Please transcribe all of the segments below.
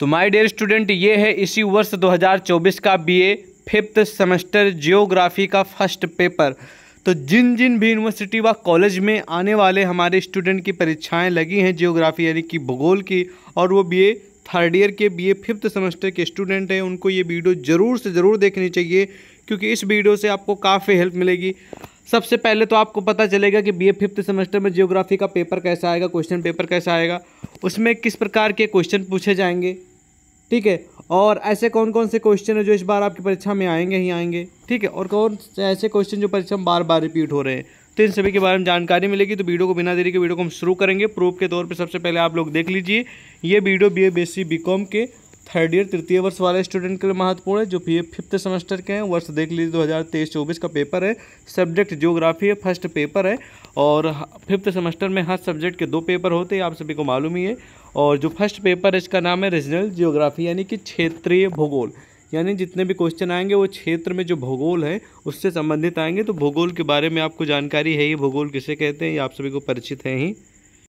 तो my dear student ये है इसी वर्ष 2024 का बीए फिफ्थ सेमेस्टर जियोग्राफी का फर्स्ट पेपर तो जिन जिन भी यूनिवर्सिटी व कॉलेज में आने वाले हमारे स्टूडेंट की परीक्षाएं लगी हैं जियोग्राफी यानी कि भूगोल की और वो बीए थर्ड ईयर के बीए फिफ्थ सेमेस्टर के स्टूडेंट हैं उनको ये वीडियो ज़रूर से ज़रूर देखनी चाहिए क्योंकि इस वीडियो से आपको काफ़ी हेल्प मिलेगी सबसे पहले तो आपको पता चलेगा कि बीए फिफ्थ सेमेस्टर में जियोग्राफी का पेपर कैसा आएगा क्वेश्चन पेपर कैसा आएगा उसमें किस प्रकार के क्वेश्चन पूछे जाएंगे ठीक है और ऐसे कौन कौन से क्वेश्चन है जो इस बार आपकी परीक्षा में आएंगे ही आएंगे ठीक है और कौन से ऐसे क्वेश्चन जो परीक्षा में बार बार रिपीट हो रहे हैं तो इन सभी के बारे में जानकारी मिलेगी तो वीडियो को बिना देरी के वीडियो को हम शुरू करेंगे प्रूफ के तौर पर सबसे पहले आप लोग देख लीजिए ये वीडियो बी ए बी के थर्ड ईयर तृतीय वर्ष वाले स्टूडेंट के लिए महत्वपूर्ण है जो पी फिफ्थ सेमेस्टर के हैं वर्ष देख लीजिए दो हज़ार तेईस चौबीस का पेपर है सब्जेक्ट जियोग्राफी है फर्स्ट पेपर है और फिफ्थ सेमेस्टर में हर सब्जेक्ट के दो पेपर होते हैं आप सभी को मालूम ही है और जो फर्स्ट पेपर है इसका नाम है रीजनल जियोग्राफी यानी कि क्षेत्रीय भूगोल यानी जितने भी क्वेश्चन आएंगे वो क्षेत्र में जो भूगोल है उससे संबंधित आएंगे तो भूगोल के बारे में आपको जानकारी है ये भूगोल किसे कहते हैं ये आप सभी को परिचित हैं ही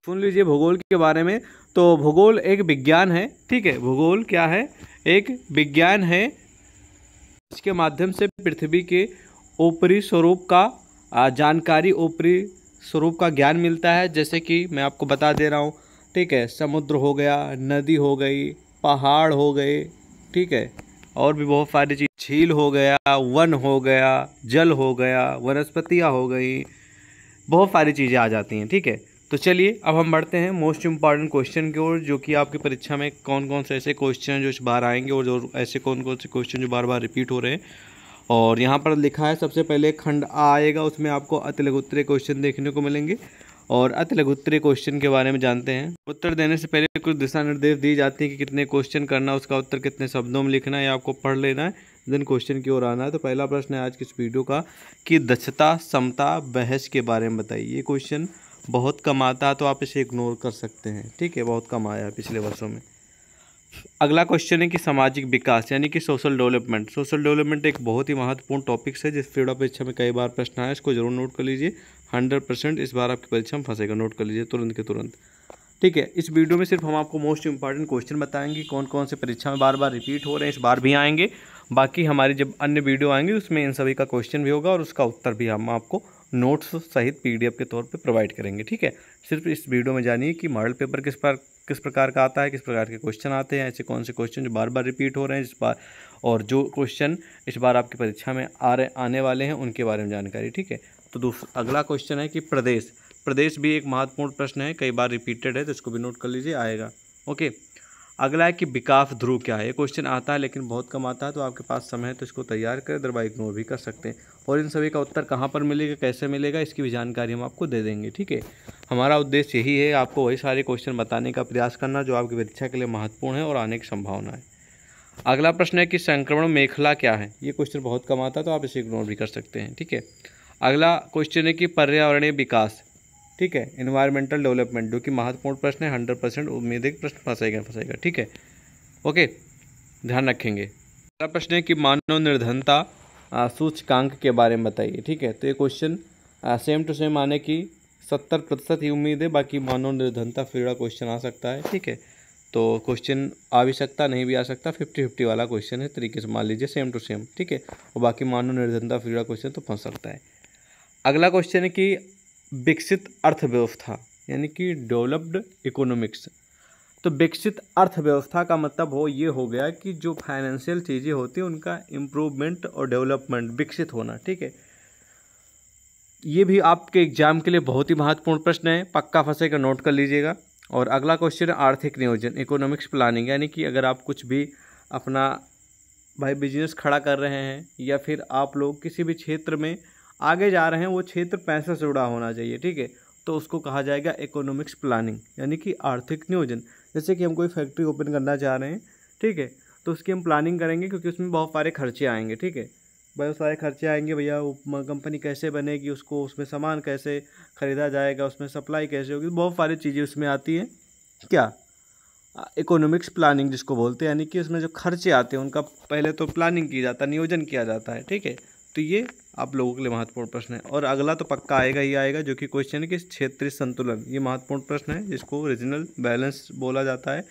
सुन लीजिए भूगोल के बारे में तो भूगोल एक विज्ञान है ठीक है भूगोल क्या है एक विज्ञान है इसके माध्यम से पृथ्वी के ऊपरी स्वरूप का जानकारी ऊपरी स्वरूप का ज्ञान मिलता है जैसे कि मैं आपको बता दे रहा हूँ ठीक है समुद्र हो गया नदी हो गई पहाड़ हो गए ठीक है और भी बहुत सारी चीज़ झील हो गया वन हो गया जल हो गया वनस्पतियाँ हो गई बहुत सारी चीज़ें आ जाती हैं ठीक है तो चलिए अब हम बढ़ते हैं मोस्ट इम्पॉर्टेंट क्वेश्चन की ओर जो कि आपकी परीक्षा में कौन कौन से ऐसे क्वेश्चन हैं जो बार आएंगे और जो ऐसे कौन कौन से क्वेश्चन जो बार बार रिपीट हो रहे हैं और यहाँ पर लिखा है सबसे पहले खंड आ आएगा उसमें आपको अति लघुत्तरे क्वेश्चन देखने को मिलेंगे और अति अतिलगुत्तरे क्वेश्चन के बारे में जानते हैं उत्तर देने से पहले कुछ दिशा निर्देश दिए जाते हैं कि कितने क्वेश्चन करना उसका उत्तर कितने शब्दों में लिखना है या आपको पढ़ लेना है दिन क्वेश्चन की ओर आना है तो पहला प्रश्न है आज की इस वीडियो का कि दक्षता समता बहस के बारे में बताइए ये क्वेश्चन बहुत कम आता तो आप इसे इग्नोर कर सकते हैं ठीक है बहुत कम आया पिछले वर्षों में अगला क्वेश्चन है कि सामाजिक विकास यानी कि सोशल डेवलपमेंट सोशल डेवलपमेंट एक बहुत ही महत्वपूर्ण टॉपिक्स है जिस ऑफ परीक्षा में कई बार प्रश्न आया इसको जरूर नोट कर लीजिए हंड्रेड परसेंट इस बार आपकी परीक्षा में फंसेगा नोट कर लीजिए तुरंत के तुरंत ठीक है इस वीडियो में सिर्फ हम आपको मोस्ट इंपॉर्टेंट क्वेश्चन बताएंगे कौन कौन से परीक्षा में बार बार रिपीट हो रहे हैं इस बार भी आएंगे बाकी हमारी जब अन्य वीडियो आएंगे उसमें इन सभी का क्वेश्चन भी होगा और उसका उत्तर भी हम आपको नोट्स सहित पीडीएफ के तौर पे प्रोवाइड करेंगे ठीक है सिर्फ इस वीडियो में जानिए कि मॉडल पेपर किस पर किस प्रकार का आता है किस प्रकार के क्वेश्चन आते हैं ऐसे कौन से क्वेश्चन जो बार बार रिपीट हो रहे हैं इस बार और जो क्वेश्चन इस बार आपकी परीक्षा में आ रहे आने वाले हैं उनके बारे में जानकारी ठीक है तो दूसरा अगला क्वेश्चन है कि प्रदेश प्रदेश भी एक महत्वपूर्ण प्रश्न है कई बार रिपीटेड है तो इसको भी नोट कर लीजिए आएगा ओके अगला है कि विकास ध्रुव क्या है ये क्वेश्चन आता है लेकिन बहुत कम आता है तो आपके पास समय है तो इसको तैयार करें दरबार इग्नोर भी कर सकते हैं और इन सभी का उत्तर कहाँ पर मिलेगा कैसे मिलेगा इसकी भी जानकारी हम आपको दे देंगे ठीक है हमारा उद्देश्य यही है आपको वही सारे क्वेश्चन बताने का प्रयास करना जो आपकी परीक्षा के लिए महत्वपूर्ण है और आने की संभावना है अगला प्रश्न है कि संक्रमण मेखला क्या है ये क्वेश्चन बहुत कम आता है तो आप इसे इग्नोर भी कर सकते हैं ठीक है अगला क्वेश्चन है कि पर्यावरणीय विकास ठीक है इन्वायरमेंटल डेवलपमेंट जो कि महत्वपूर्ण प्रश्न है हंड्रेड परसेंट उम्मीद है कि प्रश्न फंसेगा फंसेगा ठीक है ओके ध्यान रखेंगे अगला प्रश्न है कि मानव निर्धनता सूचकांक के बारे में बताइए ठीक है तो ये क्वेश्चन सेम टू सेम आने की सत्तर प्रतिशत ही उम्मीद है बाकी मानव निर्धनता फिर क्वेश्चन आ सकता है ठीक है तो क्वेश्चन आ भी सकता नहीं भी आ सकता फिफ्टी फिफ्टी वाला क्वेश्चन है तरीके से मान लीजिए सेम टू सेम ठीक है और बाकी मानव निर्धनता फिर क्वेश्चन तो फंस सकता है अगला क्वेश्चन है कि विकसित अर्थव्यवस्था यानी कि डेवलप्ड इकोनॉमिक्स तो विकसित अर्थव्यवस्था का मतलब हो ये हो गया कि जो फाइनेंशियल चीज़ें होती हैं उनका इम्प्रूवमेंट और डेवलपमेंट विकसित होना ठीक है ये भी आपके एग्जाम के लिए बहुत ही महत्वपूर्ण प्रश्न है पक्का फंसे का नोट कर लीजिएगा और अगला क्वेश्चन आर्थिक नियोजन इकोनॉमिक्स प्लानिंग यानी कि अगर आप कुछ भी अपना भाई बिजनेस खड़ा कर रहे हैं या फिर आप लोग किसी भी क्षेत्र में आगे जा रहे हैं वो क्षेत्र पैसे से जुड़ा होना चाहिए ठीक है तो उसको कहा जाएगा इकोनॉमिक्स प्लानिंग यानी कि आर्थिक नियोजन जैसे कि हम कोई फैक्ट्री ओपन करना चाह रहे हैं ठीक है तो उसकी हम प्लानिंग करेंगे क्योंकि उसमें बहुत सारे खर्चे आएंगे ठीक है बहुत सारे खर्चे आएंगे भैया कंपनी कैसे बनेगी उसको उसमें सामान कैसे ख़रीदा जाएगा उसमें सप्लाई कैसे होगी बहुत सारी चीज़ें उसमें आती हैं क्या इकोनॉमिक्स प्लानिंग जिसको बोलते हैं यानी कि उसमें जो खर्चे आते हैं उनका पहले तो प्लानिंग किया जाता है नियोजन किया जाता है ठीक है तो ये आप लोगों के लिए महत्वपूर्ण प्रश्न है और अगला तो पक्का आएगा ही आएगा जो कि क्वेश्चन है कि क्षेत्रीय संतुलन ये महत्वपूर्ण प्रश्न है जिसको रीजनल बैलेंस बोला जाता है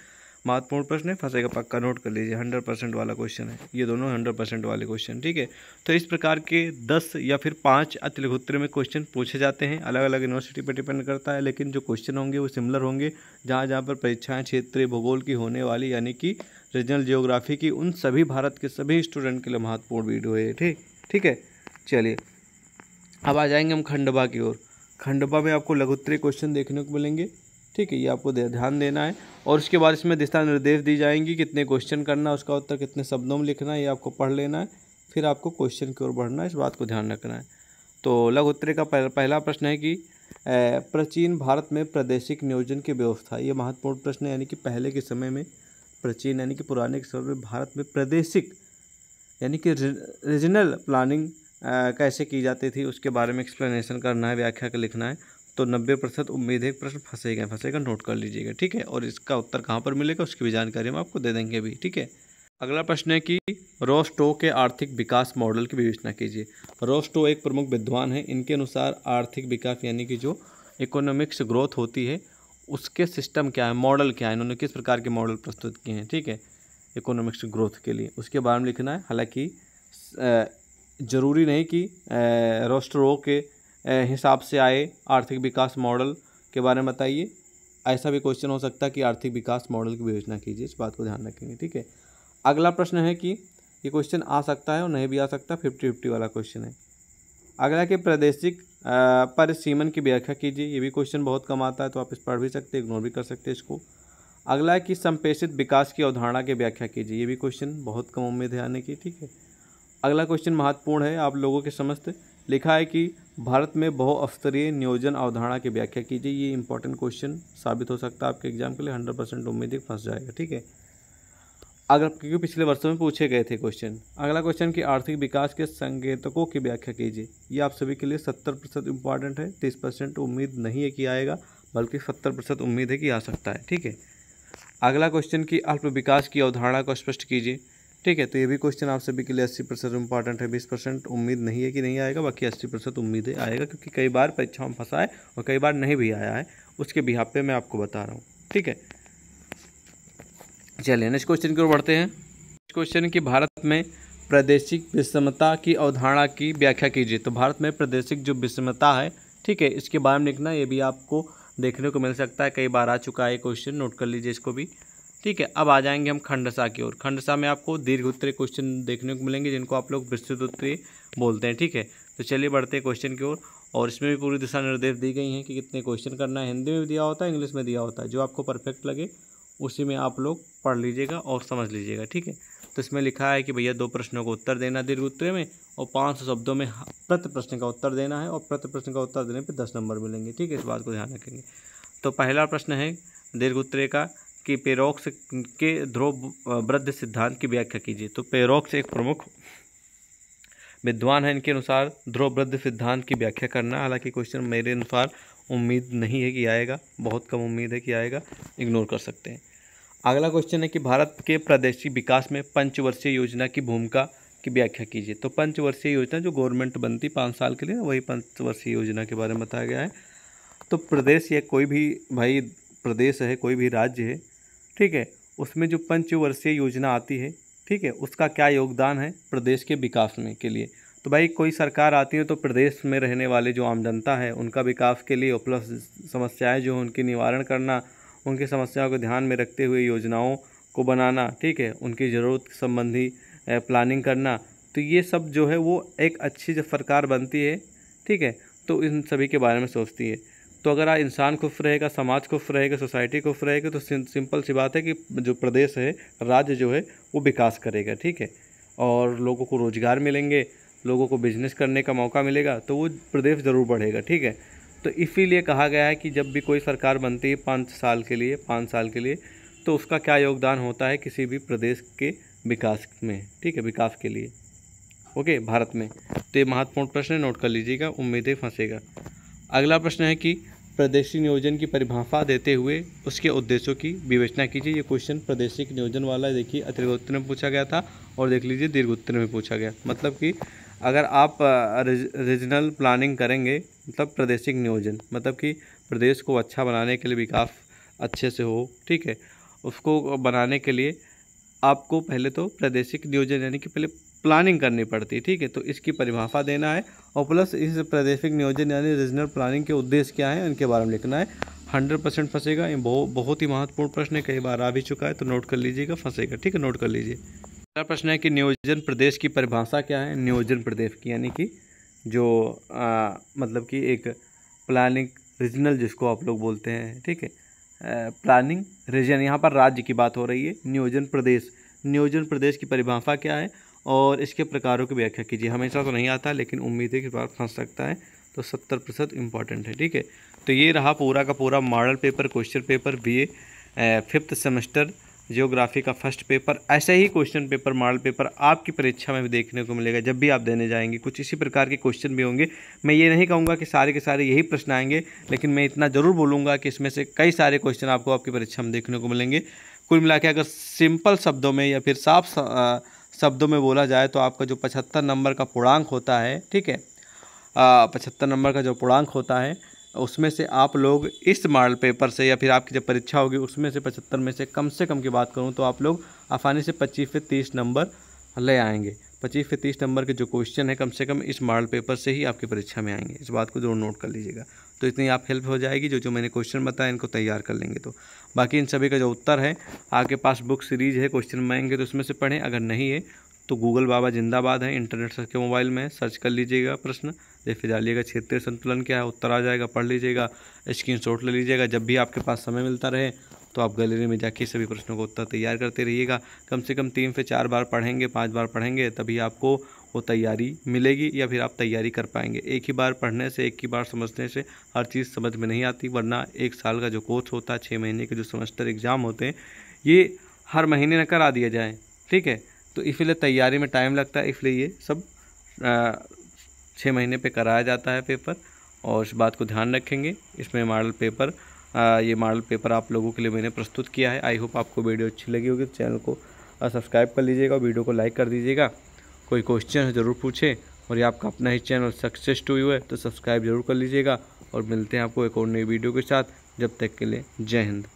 महत्वपूर्ण प्रश्न है फंसेगा पक्का नोट कर लीजिए हंड्रेड परसेंट वाला क्वेश्चन है ये दोनों हंड्रेड परसेंट वाले क्वेश्चन ठीक है तो इस प्रकार के दस या फिर पाँच अतिलघुत्तर में क्वेश्चन पूछे जाते हैं अलग अलग यूनिवर्सिटी पर डिपेंड करता है लेकिन जो क्वेश्चन होंगे वो सिमिलर होंगे जहाँ जहाँ पर परीक्षाएँ क्षेत्रीय भूगोल की होने वाली यानी कि रीजनल जियोग्राफी की उन सभी भारत के सभी स्टूडेंट के लिए महत्वपूर्ण वीडियो है ठीक ठीक है चलिए अब आ जाएंगे हम खंडवा की ओर खंडवा में आपको लघुत्तरीय क्वेश्चन देखने को मिलेंगे ठीक है ये आपको ध्यान देना है और उसके बाद इसमें दिशा निर्देश दी जाएंगी कितने क्वेश्चन करना है उसका उत्तर कितने शब्दों में लिखना है ये आपको पढ़ लेना है फिर आपको क्वेश्चन की ओर बढ़ना है इस बात को ध्यान रखना है तो लघुत्तरे का पहला प्रश्न है कि प्राचीन भारत में प्रादेशिक नियोजन की व्यवस्था ये महत्वपूर्ण प्रश्न है यानी कि पहले के समय में प्राचीन यानी कि पुराने के समय में भारत में प्रादेशिक यानी कि रीजनल प्लानिंग कैसे की जाती थी उसके बारे में एक्सप्लेनेशन करना है व्याख्या का लिखना है तो नब्बे प्रतिशत उम्मीद है प्रश्न फंसेगा फंसेगा नोट कर लीजिएगा ठीक है और इसका उत्तर कहाँ पर मिलेगा उसकी भी जानकारी हम आपको दे देंगे अभी ठीक है अगला प्रश्न है कि रोस्टो के आर्थिक विकास मॉडल की विवेचना कीजिए रोस्टो एक प्रमुख विद्वान है इनके अनुसार आर्थिक विकास यानी कि जो इकोनॉमिक्स ग्रोथ होती है उसके सिस्टम क्या है मॉडल क्या है इन्होंने किस प्रकार के मॉडल प्रस्तुत किए हैं ठीक है इकोनॉमिक्स ग्रोथ के लिए उसके बारे में लिखना है हालांकि ज़रूरी नहीं कि रोस्टरों के हिसाब से आए आर्थिक विकास मॉडल के बारे में बताइए ऐसा भी क्वेश्चन हो सकता है कि आर्थिक विकास मॉडल की योजना कीजिए इस बात को ध्यान रखेंगे ठीक है अगला प्रश्न है कि ये क्वेश्चन आ सकता है और नहीं भी आ सकता फिफ्टी फिफ्टी वाला क्वेश्चन है अगला कि प्रादेशिक पर सीमन की व्याख्या कीजिए ये भी क्वेश्चन बहुत कम आता है तो आप इस पढ़ भी सकते इग्नोर भी कर सकते इसको अगला है कि संपेषित विकास की अवधारणा की व्याख्या कीजिए ये भी क्वेश्चन बहुत कम उम्मीद है आने की ठीक है अगला क्वेश्चन महत्वपूर्ण है आप लोगों के समस्त लिखा है कि भारत में बहुअस्तरीय नियोजन अवधारणा की व्याख्या कीजिए ये इंपॉर्टेंट क्वेश्चन साबित हो सकता है आपके एग्जाम के लिए हंड्रेड परसेंट उम्मीद ही फंस जाएगा ठीक है अगर क्योंकि पिछले वर्षों में पूछे गए थे क्वेश्चन अगला क्वेश्चन कि आर्थिक विकास के संकेतकों की व्याख्या कीजिए ये आप सभी के लिए सत्तर प्रतिशत इंपॉर्टेंट है तीस परसेंट उम्मीद नहीं है कि आएगा बल्कि सत्तर प्रतिशत उम्मीद है कि आ सकता है ठीक है अगला क्वेश्चन कि अल्प विकास की अवधारणा को स्पष्ट कीजिए ठीक है तो ये भी क्वेश्चन आप सभी के लिए अस्सी परसेंट इंपॉर्टेंट है बीस परसेंट उम्मीद नहीं है कि नहीं आएगा बाकी अस्सी परसेंट उम्मीद है आएगा क्योंकि कई बार परीक्षाओं में फंसा है और कई बार नहीं भी आया है उसके बिहाब पे मैं आपको बता रहा हूँ ठीक है चलिए नेक्स्ट क्वेश्चन की ओर बढ़ते हैं नेक्स्ट क्वेश्चन कि भारत में प्रादेशिक विषमता की अवधारणा की व्याख्या कीजिए तो भारत में प्रादेशिक जो विषमता है ठीक है इसके बारे में लिखना ये भी आपको देखने को मिल सकता है कई बार आ चुका है क्वेश्चन नोट कर लीजिए इसको भी ठीक है अब आ जाएंगे हम खंडसा की ओर खंडसा में आपको दीर्घ उत्तरीय क्वेश्चन देखने को मिलेंगे जिनको आप लोग विस्तृत उत्तरीय बोलते हैं ठीक है तो चलिए बढ़ते हैं क्वेश्चन की ओर और इसमें भी पूरी दिशा निर्देश दी गई हैं कि कितने क्वेश्चन करना है हिंदी में भी दिया होता है इंग्लिश में दिया होता है जो आपको परफेक्ट लगे उसी में आप लोग पढ़ लीजिएगा और समझ लीजिएगा ठीक है तो इसमें लिखा है कि भैया दो प्रश्नों को उत्तर देना दीर्घ उत्तरे में और पाँच सौ शब्दों में प्रति प्रश्न का उत्तर देना है और प्रति प्रश्न का उत्तर देने पर दस नंबर मिलेंगे ठीक है इस बात को ध्यान रखेंगे तो पहला प्रश्न है दीर्घ उत्तरे का कि पेरोक्स के ध्रुव वृद्ध सिद्धांत की व्याख्या कीजिए तो पेरोक्स एक प्रमुख विद्वान है इनके अनुसार ध्रुव वृद्ध सिद्धांत की व्याख्या करना हालांकि क्वेश्चन मेरे अनुसार उम्मीद नहीं है कि आएगा बहुत कम उम्मीद है कि आएगा इग्नोर कर सकते हैं अगला क्वेश्चन है कि भारत के प्रादेशिक विकास में पंचवर्षीय योजना की भूमिका की व्याख्या कीजिए तो पंचवर्षीय योजना जो गवर्नमेंट बनती पाँच साल के लिए वही पंचवर्षीय योजना के बारे में बताया गया है तो प्रदेश या कोई भी भाई प्रदेश है कोई भी राज्य है ठीक है उसमें जो पंचवर्षीय योजना आती है ठीक है उसका क्या योगदान है प्रदेश के विकास में के लिए तो भाई कोई सरकार आती है तो प्रदेश में रहने वाले जो आम जनता है उनका विकास के लिए उपलब्ध समस्याएं जो उनकी निवारण करना उनकी समस्याओं को ध्यान में रखते हुए योजनाओं को बनाना ठीक है उनकी ज़रूरत संबंधी प्लानिंग करना तो ये सब जो है वो एक अच्छी जब सरकार बनती है ठीक है तो इन सभी के बारे में सोचती है तो अगर इंसान खुफ रहेगा समाज खुफ रहेगा सोसाइटी खुफ रहेगी तो सिंपल सी बात है कि जो प्रदेश है राज्य जो है वो विकास करेगा ठीक है और लोगों को रोज़गार मिलेंगे लोगों को बिजनेस करने का मौका मिलेगा तो वो प्रदेश ज़रूर बढ़ेगा ठीक है तो इसीलिए कहा गया है कि जब भी कोई सरकार बनती है पाँच साल के लिए पाँच साल के लिए तो उसका क्या योगदान होता है किसी भी प्रदेश के विकास में ठीक है विकास के लिए ओके भारत में तो ये महत्वपूर्ण प्रश्न नोट कर लीजिएगा उम्मीदें फंसेगा अगला प्रश्न है कि प्रदेशी नियोजन की परिभाषा देते हुए उसके उद्देश्यों की विवेचना कीजिए ये क्वेश्चन प्रदेशिक नियोजन वाला देखिए अतिर्गोत्तर में पूछा गया था और देख लीजिए दीर्घोत्तर में पूछा गया मतलब कि अगर आप रीजनल प्लानिंग करेंगे मतलब प्रादेशिक नियोजन मतलब कि प्रदेश को अच्छा बनाने के लिए विकास अच्छे से हो ठीक है उसको बनाने के लिए आपको पहले तो प्रादेशिक नियोजन यानी कि पहले प्लानिंग करनी पड़ती है ठीक है तो इसकी परिभाषा देना है और प्लस इस प्रादेशिक नियोजन यानी रीजनल प्लानिंग के उद्देश्य क्या है उनके बारे में लिखना है हंड्रेड परसेंट फंसेगा ये बहुत बहुत ही महत्वपूर्ण प्रश्न है कई बार आ भी चुका है तो नोट कर लीजिएगा फंसेगा ठीक है नोट कर लीजिए अगला प्रश्न है कि नियोजन प्रदेश की परिभाषा क्या है नियोजन प्रदेश की यानी कि जो आ, मतलब कि एक प्लानिंग रीजनल जिसको आप लोग बोलते हैं ठीक है प्लानिंग रीजन यहाँ पर राज्य की बात हो रही है नियोजन प्रदेश नियोजन प्रदेश की परिभाषा क्या है और इसके प्रकारों की व्याख्या कीजिए हमेशा तो नहीं आता लेकिन उम्मीद है कि बार फंस सकता है तो सत्तर प्रतिशत इम्पॉर्टेंट है ठीक है तो ये रहा पूरा का पूरा model paper question paper B fifth semester geography का फर्स्ट पेपर ऐसे ही क्वेश्चन पेपर मॉडल पेपर आपकी परीक्षा में भी देखने को मिलेगा जब भी आप देने जाएंगे कुछ इसी प्रकार के क्वेश्चन भी होंगे मैं ये नहीं कहूँगा कि सारे के सारे यही प्रश्न आएंगे लेकिन मैं इतना ज़रूर बोलूँगा कि इसमें से कई सारे क्वेश्चन आपको आपकी परीक्षा में देखने को मिलेंगे कुल मिला अगर सिंपल शब्दों में या फिर साफ शब्दों में बोला जाए तो आपका जो पचहत्तर नंबर का पूर्णांक होता है ठीक है पचहत्तर नंबर का जो पूर्णांक होता है उसमें से आप लोग इस मॉडल पेपर से या फिर आपकी जब परीक्षा होगी उसमें से पचहत्तर में से कम से कम की बात करूँ तो आप लोग आसानी से पच्चीस से तीस नंबर ले आएंगे पच्चीस से तीस नंबर के जो क्वेश्चन है कम से कम इस मॉडल पेपर से ही आपकी परीक्षा में आएंगे इस बात को जरूर नोट कर लीजिएगा तो इतनी आप हेल्प हो जाएगी जो जो मैंने क्वेश्चन बताया इनको तैयार कर लेंगे तो बाकी इन सभी का जो उत्तर है आपके पास बुक सीरीज है क्वेश्चन बनाएंगे तो उसमें से पढ़ें अगर नहीं है तो गूगल बाबा जिंदाबाद है इंटरनेट सर के मोबाइल में सर्च कर लीजिएगा प्रश्न फिर डालिएगा क्षेत्रीय संतुलन क्या है उत्तर आ जाएगा पढ़ लीजिएगा स्क्रीन ले लीजिएगा जब भी आपके पास समय मिलता रहे तो आप गैलरी में जाके सभी प्रश्नों का उत्तर तैयार करते रहिएगा कम से कम तीन से चार बार पढ़ेंगे पाँच बार पढ़ेंगे तभी आपको वो तैयारी मिलेगी या फिर आप तैयारी कर पाएंगे एक ही बार पढ़ने से एक ही बार समझने से हर चीज़ समझ में नहीं आती वरना एक साल का जो कोर्स होता है छः महीने के जो सेमेस्टर एग्ज़ाम होते हैं ये हर महीने न करा दिया जाए ठीक है तो इसलिए तैयारी में टाइम लगता है इसलिए ये सब छः महीने पर कराया जाता है पेपर और इस बात को ध्यान रखेंगे इसमें मॉडल पेपर आ, ये मॉडल पेपर आप लोगों के लिए मैंने प्रस्तुत किया है आई होप आपको वीडियो अच्छी लगी होगी चैनल को सब्सक्राइब कर लीजिएगा वीडियो को लाइक कर दीजिएगा कोई क्वेश्चन है ज़रूर पूछें और ये आपका अपना ही चैनल सक्सेस टू यू है तो सब्सक्राइब जरूर कर लीजिएगा और मिलते हैं आपको एक और नई वीडियो के साथ जब तक के लिए जय हिंद